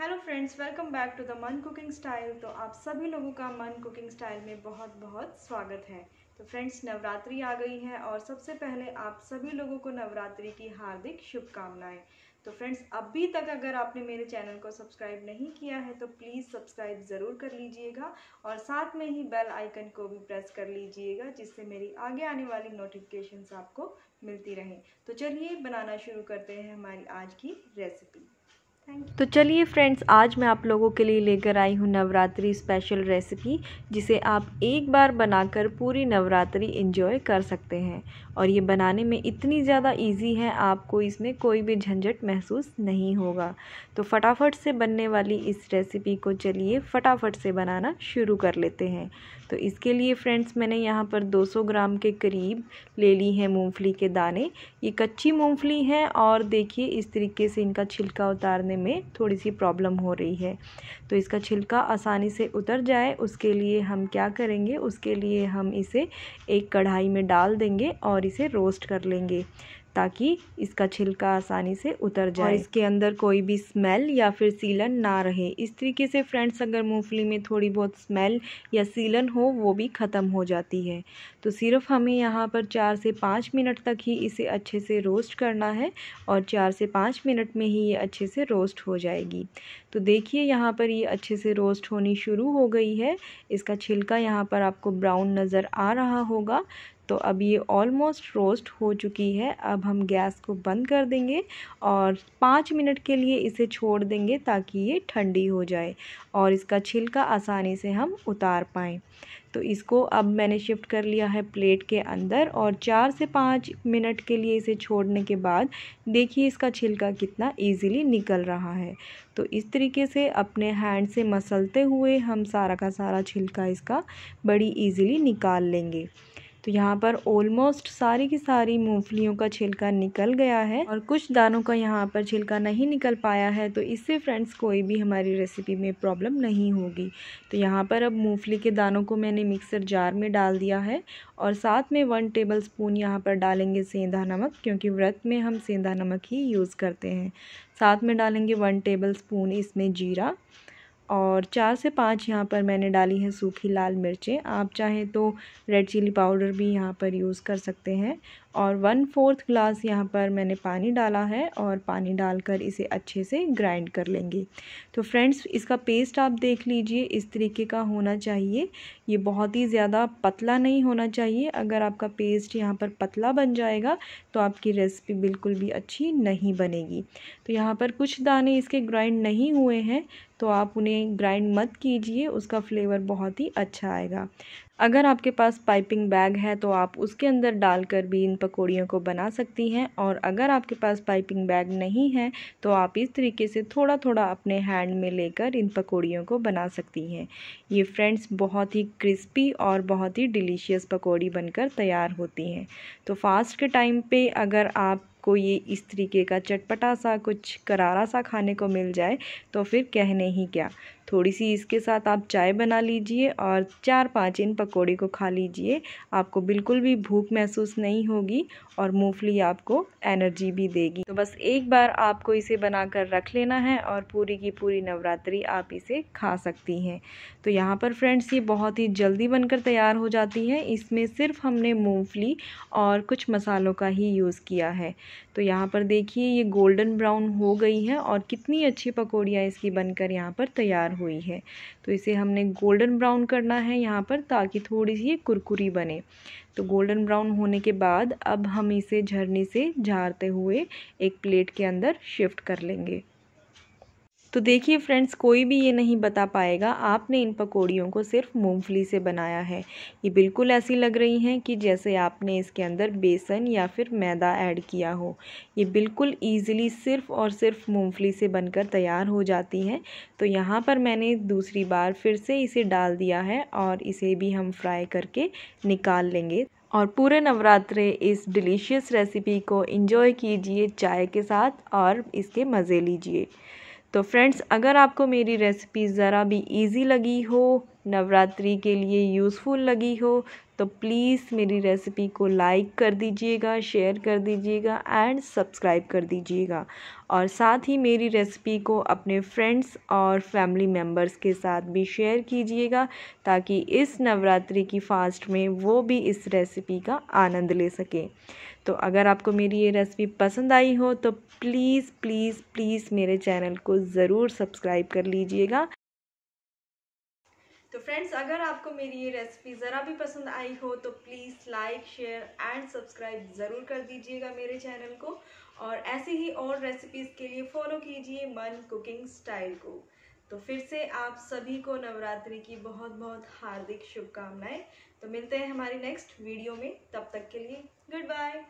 hello friends welcome back to the मन cooking style तो आप सभी लोगों का मन कुकिंग स्टाइल में बहुत बहुत स्वागत है तो फ्रेंड्स नवरात्रि आ गई है और सबसे पहले आप सभी लोगों को नवरात्रि की हार्दिक शुभकामनाएं तो फ्रेंड्स अभी तक अगर आपने मेरे चैनल को सब्सक्राइब नहीं किया है तो प्लीज़ सब्सक्राइब ज़रूर कर लीजिएगा और साथ में ही बेल आइकन को भी प्रेस कर लीजिएगा जिससे मेरी आगे आने वाली नोटिफिकेशंस आपको मिलती रहें तो चलिए बनाना शुरू करते हैं हमारी आज की रेसिपी तो चलिए फ्रेंड्स आज मैं आप लोगों के लिए लेकर आई हूँ नवरात्रि स्पेशल रेसिपी जिसे आप एक बार बनाकर पूरी नवरात्रि एंजॉय कर सकते हैं और ये बनाने में इतनी ज़्यादा इजी है आपको इसमें कोई भी झंझट महसूस नहीं होगा तो फटाफट से बनने वाली इस रेसिपी को चलिए फटाफट से बनाना शुरू कर लेते हैं तो इसके लिए फ्रेंड्स मैंने यहाँ पर 200 ग्राम के करीब ले ली है मूंगफली के दाने ये कच्ची मूंगफली है और देखिए इस तरीके से इनका छिलका उतारने में थोड़ी सी प्रॉब्लम हो रही है तो इसका छिलका आसानी से उतर जाए उसके लिए हम क्या करेंगे उसके लिए हम इसे एक कढ़ाई में डाल देंगे और और इसे रोस्ट कर लेंगे ताकि इसका छिलका आसानी से उतर जाए और इसके अंदर कोई भी स्मेल या फिर सीलन ना रहे इस तरीके से फ्रेंड्स अगर मूंगफली में थोड़ी बहुत स्मेल या सीलन हो वो भी ख़त्म हो जाती है तो सिर्फ हमें यहाँ पर चार से पाँच मिनट तक ही इसे अच्छे से रोस्ट करना है और चार से पाँच मिनट में ही ये अच्छे से रोस्ट हो जाएगी तो देखिए यहाँ पर ये अच्छे से रोस्ट होनी शुरू हो गई है इसका छिलका यहाँ पर आपको ब्राउन नज़र आ रहा होगा तो अब ये ऑलमोस्ट रोस्ट हो चुकी है अब हम गैस को बंद कर देंगे और पाँच मिनट के लिए इसे छोड़ देंगे ताकि ये ठंडी हो जाए और इसका छिलका आसानी से हम उतार पाएँ तो इसको अब मैंने शिफ्ट कर लिया है प्लेट के अंदर और चार से पाँच मिनट के लिए इसे छोड़ने के बाद देखिए इसका छिलका कितना इजीली निकल रहा है तो इस तरीके से अपने हैंड से मसलते हुए हम सारा का सारा छिलका इसका बड़ी इजीली निकाल लेंगे तो यहाँ पर ऑलमोस्ट सारी की सारी मूंगफलियों का छिलका निकल गया है और कुछ दानों का यहाँ पर छिलका नहीं निकल पाया है तो इससे फ्रेंड्स कोई भी हमारी रेसिपी में प्रॉब्लम नहीं होगी तो यहाँ पर अब मूंगफली के दानों को मैंने मिक्सर जार में डाल दिया है और साथ में वन टेबल स्पून यहाँ पर डालेंगे सेंधा नमक क्योंकि व्रत में हम सेंधा नमक ही यूज़ करते हैं साथ में डालेंगे वन टेबल स्पून इसमें जीरा और चार से पाँच यहाँ पर मैंने डाली हैं सूखी लाल मिर्चें आप चाहें तो रेड चिली पाउडर भी यहाँ पर यूज़ कर सकते हैं और वन फोर्थ ग्लास यहाँ पर मैंने पानी डाला है और पानी डालकर इसे अच्छे से ग्राइंड कर लेंगे तो फ्रेंड्स इसका पेस्ट आप देख लीजिए इस तरीके का होना चाहिए ये बहुत ही ज़्यादा पतला नहीं होना चाहिए अगर आपका पेस्ट यहाँ पर पतला बन जाएगा तो आपकी रेसिपी बिल्कुल भी अच्छी नहीं बनेगी तो यहाँ पर कुछ दाने इसके ग्राइंड नहीं हुए हैं तो आप उन्हें ग्राइंड मत कीजिए उसका फ्लेवर बहुत ही अच्छा आएगा अगर आपके पास पाइपिंग बैग है तो आप उसके अंदर डालकर भी इन पकौड़ियों को बना सकती हैं और अगर आपके पास पाइपिंग बैग नहीं है तो आप इस तरीके से थोड़ा थोड़ा अपने हैंड में लेकर इन पकौड़ियों को बना सकती हैं ये फ्रेंड्स बहुत ही क्रिस्पी और बहुत ही डिलीशियस पकौड़ी बनकर तैयार होती हैं तो फास्ट के टाइम पर अगर आप आपको ये इस तरीके का चटपटा सा कुछ करारा सा खाने को मिल जाए तो फिर कहने ही क्या थोड़ी सी इसके साथ आप चाय बना लीजिए और चार पांच इन पकौड़े को खा लीजिए आपको बिल्कुल भी भूख महसूस नहीं होगी और मूंगफली आपको एनर्जी भी देगी तो बस एक बार आपको इसे बनाकर रख लेना है और पूरी की पूरी नवरात्रि आप इसे खा सकती हैं तो यहाँ पर फ्रेंड्स ये बहुत ही जल्दी बनकर तैयार हो जाती है इसमें सिर्फ हमने मूँगफली और कुछ मसालों का ही यूज़ किया है तो यहाँ पर देखिए ये गोल्डन ब्राउन हो गई है और कितनी अच्छी पकौड़ियाँ इसकी बनकर यहाँ पर तैयार हुई है तो इसे हमने गोल्डन ब्राउन करना है यहाँ पर ताकि थोड़ी सी कुरकुरी बने तो गोल्डन ब्राउन होने के बाद अब हम इसे झरने से झारते हुए एक प्लेट के अंदर शिफ्ट कर लेंगे तो देखिए फ्रेंड्स कोई भी ये नहीं बता पाएगा आपने इन पकौड़ियों को सिर्फ मूंगफली से बनाया है ये बिल्कुल ऐसी लग रही हैं कि जैसे आपने इसके अंदर बेसन या फिर मैदा ऐड किया हो ये बिल्कुल ईजिली सिर्फ और सिर्फ मूंगफली से बनकर तैयार हो जाती हैं तो यहाँ पर मैंने दूसरी बार फिर से इसे डाल दिया है और इसे भी हम फ्राई करके निकाल लेंगे और पूरे नवरात्रे इस डिलीशियस रेसिपी को इंजॉय कीजिए चाय के साथ और इसके मज़े लीजिए तो फ्रेंड्स अगर आपको मेरी रेसिपी ज़रा भी इजी लगी हो नवरात्रि के लिए यूज़फुल लगी हो तो प्लीज़ मेरी रेसिपी को लाइक कर दीजिएगा शेयर कर दीजिएगा एंड सब्सक्राइब कर दीजिएगा और साथ ही मेरी रेसिपी को अपने फ्रेंड्स और फैमिली मेम्बर्स के साथ भी शेयर कीजिएगा ताकि इस नवरात्रि की फास्ट में वो भी इस रेसिपी का आनंद ले सकें तो अगर आपको मेरी ये रेसिपी पसंद आई हो तो प्लीज़ प्लीज़ प्लीज़ मेरे चैनल को ज़रूर सब्सक्राइब कर लीजिएगा तो फ्रेंड्स अगर आपको मेरी ये रेसिपी ज़रा भी पसंद आई हो तो please like share and subscribe ज़रूर कर दीजिएगा मेरे चैनल को और ऐसे ही और रेसिपीज़ के लिए फॉलो कीजिए मन कुकिंग स्टाइल को तो फिर से आप सभी को नवरात्रि की बहुत बहुत हार्दिक शुभकामनाएं तो मिलते हैं हमारी नेक्स्ट वीडियो में तब तक के लिए गुड बाय